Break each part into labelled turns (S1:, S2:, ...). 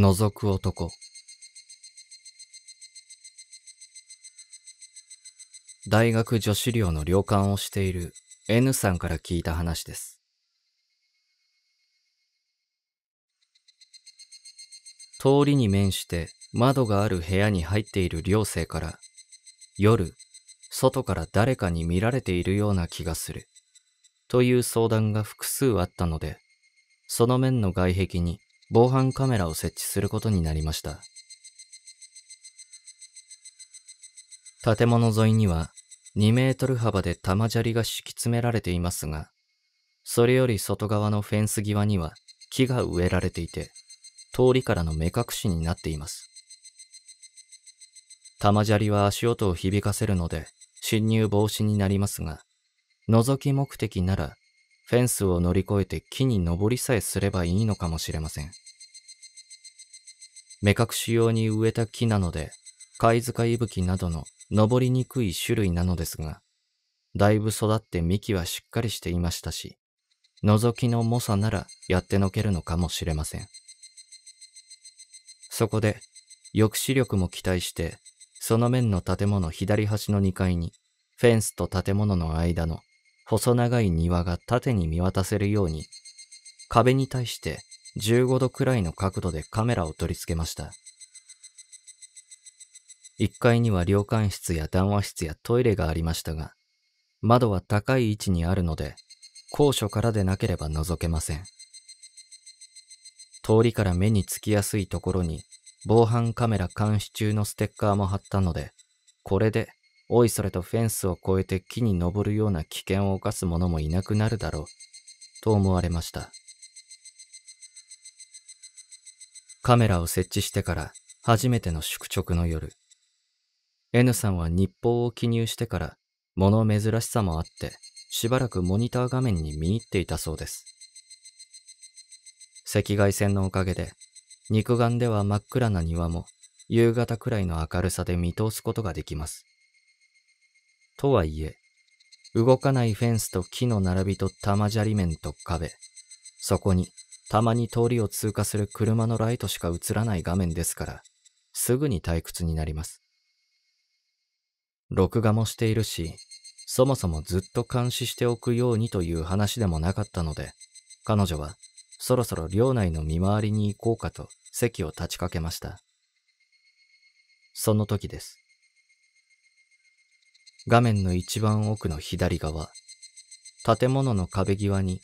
S1: 覗く男。大学女子寮の寮館をしている N さんから聞いた話です。通りに面して窓がある部屋に入っている寮生から、夜、外から誰かに見られているような気がする、という相談が複数あったので、その面の外壁に防犯カメラを設置することになりました。建物沿いには2メートル幅で玉砂利が敷き詰められていますが、それより外側のフェンス際には木が植えられていて、通りからの目隠しになっています。玉砂利は足音を響かせるので侵入防止になりますが、覗き目的ならフェンスを乗り越えて木に登りさえすればいいのかもしれません。目隠し用に植えた木なので、貝塚いぶきなどの登りにくい種類なのですが、だいぶ育って幹はしっかりしていましたし、覗きの猛者ならやってのけるのかもしれません。そこで、抑止力も期待して、その面の建物左端の2階に、フェンスと建物の間の細長い庭が縦に見渡せるように、壁に対して15度くらいの角度でカメラを取り付けました。1階には旅館室や談話室やトイレがありましたが、窓は高い位置にあるので、高所からでなければ覗けません。通りから目につきやすいところに防犯カメラ監視中のステッカーも貼ったので、これでおいそれとフェンスを越えて木に登るような危険を冒す者もいなくなるだろう、と思われました。カメラを設置してから初めての宿直の夜。N さんは日報を記入してから、物珍しさもあって、しばらくモニター画面に見入っていたそうです。赤外線のおかげで、肉眼では真っ暗な庭も、夕方くらいの明るさで見通すことができます。とはいえ、動かないフェンスと木の並びと玉砂利面と壁、そこにたまに通りを通過する車のライトしか映らない画面ですから、すぐに退屈になります。録画もしているし、そもそもずっと監視しておくようにという話でもなかったので、彼女はそろそろ寮内の見回りに行こうかと席を立ちかけました。その時です。画面の一番奥の左側、建物の壁際に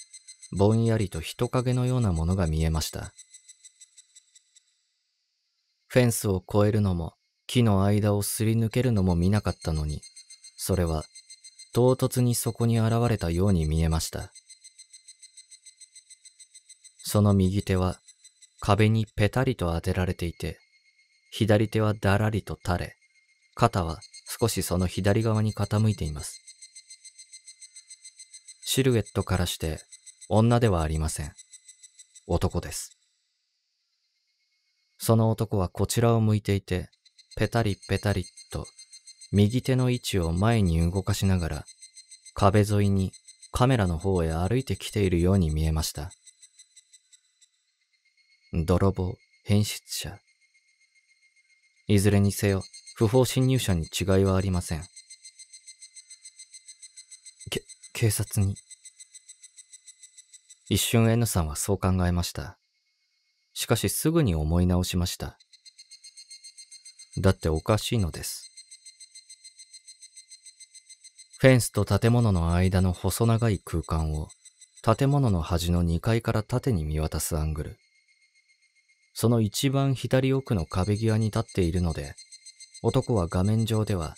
S1: ぼんやりと人影のようなものが見えました。フェンスを越えるのも木の間をすり抜けるのも見なかったのに、それは唐突にそこに現れたように見えました。その右手は壁にペタリと当てられていて、左手はだらりと垂れ、肩は少しその左側に傾いています。シルエットからして女ではありません。男です。その男はこちらを向いていて、ペタリペタリと右手の位置を前に動かしながら壁沿いにカメラの方へ歩いてきているように見えました。泥棒、変質者。いずれにせよ、不法侵入者に違いはありません。け、警察に。一瞬 N さんはそう考えました。しかしすぐに思い直しました。だっておかしいのです。フェンスと建物の間の細長い空間を建物の端の2階から縦に見渡すアングル。その一番左奥の壁際に立っているので、男は画面上では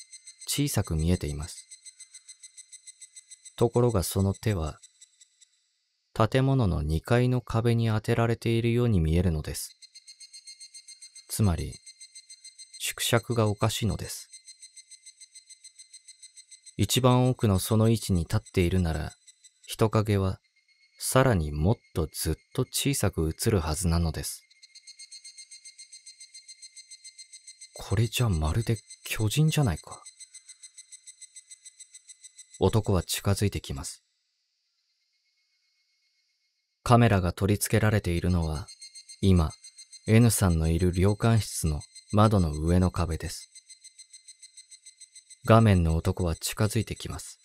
S1: 小さく見えています。ところがその手は、建物の2階の壁に当てられているように見えるのです。つまり、縮尺がおかしいのです。一番奥のその位置に立っているなら、人影はさらにもっとずっと小さく映るはずなのです。これじゃまるで巨人じゃないか。男は近づいてきます。カメラが取り付けられているのは、今、N さんのいる旅館室の窓の上の壁です。画面の男は近づいてきます。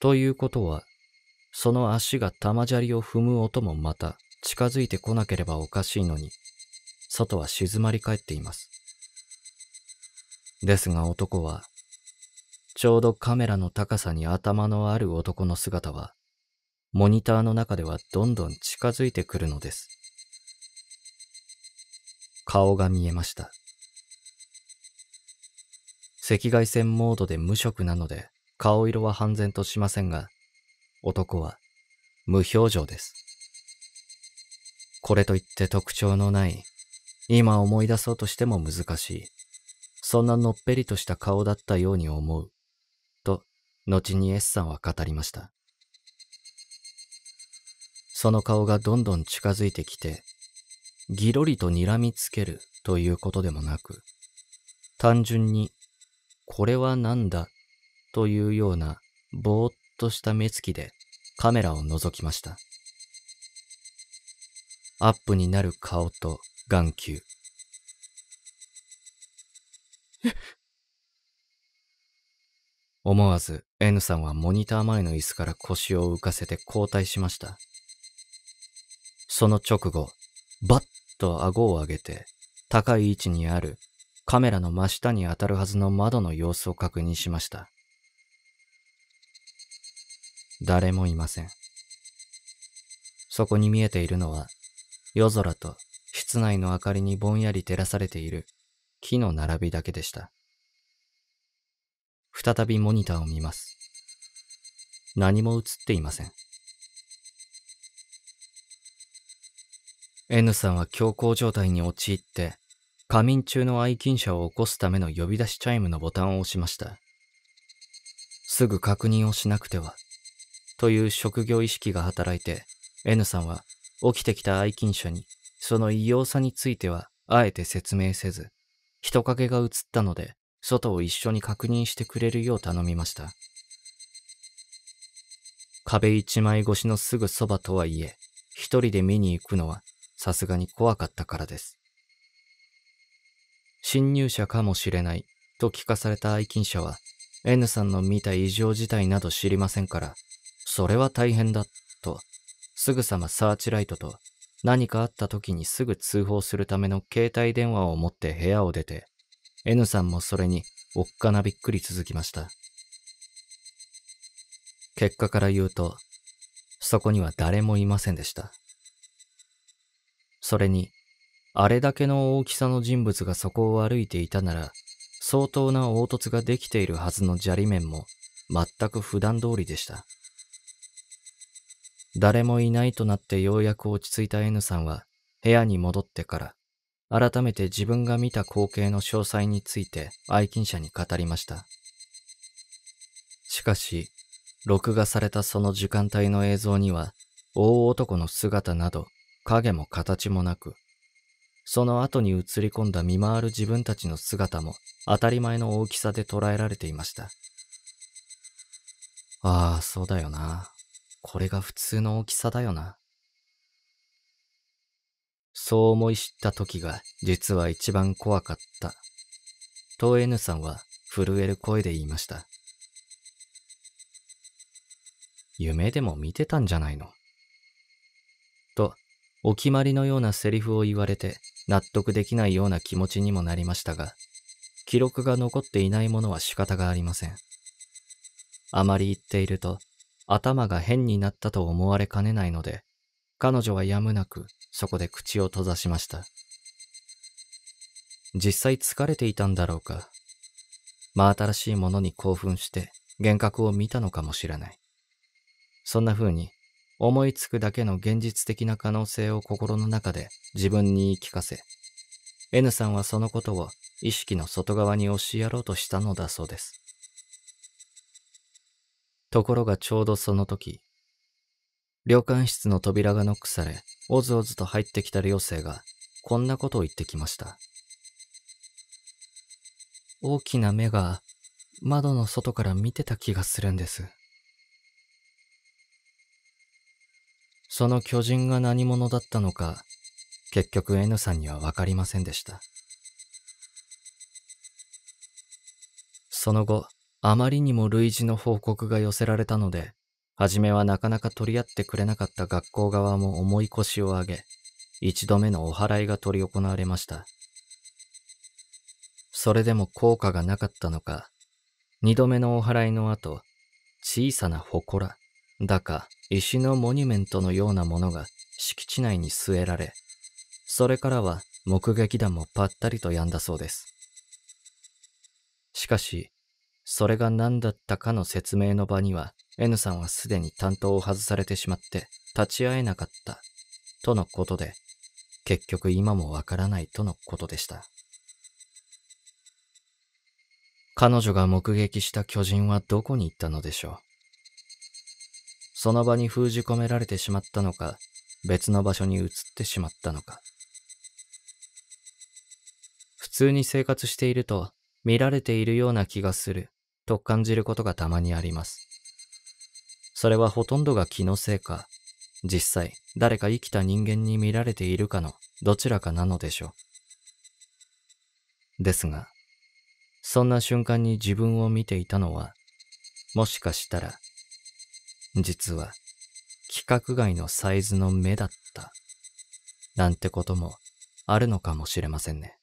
S1: ということは、その足が玉砂利を踏む音もまた近づいてこなければおかしいのに、外は静まり返っています。ですが男は、ちょうどカメラの高さに頭のある男の姿は、モニターの中ではどんどん近づいてくるのです。顔が見えました。赤外線モードで無色なので顔色は半然としませんが、男は無表情です。これといって特徴のない、今思い出そうとしても難しいそんなのっぺりとした顔だったように思う。と、後に S さんは語りました。その顔がどんどん近づいてきて、ぎろりと睨みつけるということでもなく、単純に、これは何だというようなぼーっとした目つきでカメラを覗きました。アップになる顔と眼球。思わず N さんはモニター前の椅子から腰を浮かせて交代しました。その直後、バッと顎を上げて、高い位置にあるカメラの真下に当たるはずの窓の様子を確認しました。誰もいません。そこに見えているのは、夜空と室内の明かりにぼんやり照らされている木の並びだけでした。再びモニターを見ます。何も映っていません。N さんは強行状態に陥って、仮眠中の愛犬者を起こすための呼び出しチャイムのボタンを押しました。すぐ確認をしなくては、という職業意識が働いて、N さんは起きてきた愛犬者にその異様さについてはあえて説明せず、人影が映ったので、外を一緒に確認してくれるよう頼みました。壁一枚越しのすぐそばとはいえ、一人で見に行くのはさすがに怖かったからです。侵入者かもしれないと聞かされた愛勤者は N さんの見た異常事態など知りませんから、それは大変だと、すぐさまサーチライトと何かあった時にすぐ通報するための携帯電話を持って部屋を出て、N さんもそれにおっかなびっくり続きました。結果から言うと、そこには誰もいませんでした。それに、あれだけの大きさの人物がそこを歩いていたなら、相当な凹凸ができているはずの砂利面も全く普段通りでした。誰もいないとなってようやく落ち着いた N さんは、部屋に戻ってから、改めて自分が見た光景の詳細について愛犬者に語りました。しかし、録画されたその時間帯の映像には、大男の姿など、影も形もなく、その後に映り込んだ見回る自分たちの姿も当たり前の大きさで捉えられていました。ああ、そうだよな。これが普通の大きさだよな。そう思い知った時が実は一番怖かった。と N さんは震える声で言いました。夢でも見てたんじゃないのと、お決まりのようなセリフを言われて納得できないような気持ちにもなりましたが、記録が残っていないものは仕方がありません。あまり言っていると頭が変になったと思われかねないので、彼女はやむなくそこで口を閉ざしました。実際疲れていたんだろうか。真新しいものに興奮して幻覚を見たのかもしれない。そんな風に思いつくだけの現実的な可能性を心の中で自分に言い聞かせ、N さんはそのことを意識の外側に押しやろうとしたのだそうです。ところがちょうどその時、旅館室の扉がノックされ、おずおずと入ってきた寮生が、こんなことを言ってきました。大きな目が窓の外から見てた気がするんです。その巨人が何者だったのか、結局 N さんにはわかりませんでした。その後、あまりにも類似の報告が寄せられたので、初めはなかなか取り合ってくれなかった学校側も重い腰を上げ、一度目のお祓いが執り行われました。それでも効果がなかったのか、二度目のお祓いの後、小さな祠、だか石のモニュメントのようなものが敷地内に据えられ、それからは目撃談もぱったりと止んだそうです。しかし、それが何だったかの説明の場には N さんはすでに担当を外されてしまって立ち会えなかった、とのことで、結局今もわからないとのことでした。彼女が目撃した巨人はどこに行ったのでしょう。その場に封じ込められてしまったのか、別の場所に移ってしまったのか。普通に生活していると見られているような気がすると感じることがたまにあります。それはほとんどが気のせいか、実際誰か生きた人間に見られているかのどちらかなのでしょう。ですが、そんな瞬間に自分を見ていたのは、もしかしたら、実は、規格外のサイズの目だった、なんてこともあるのかもしれませんね。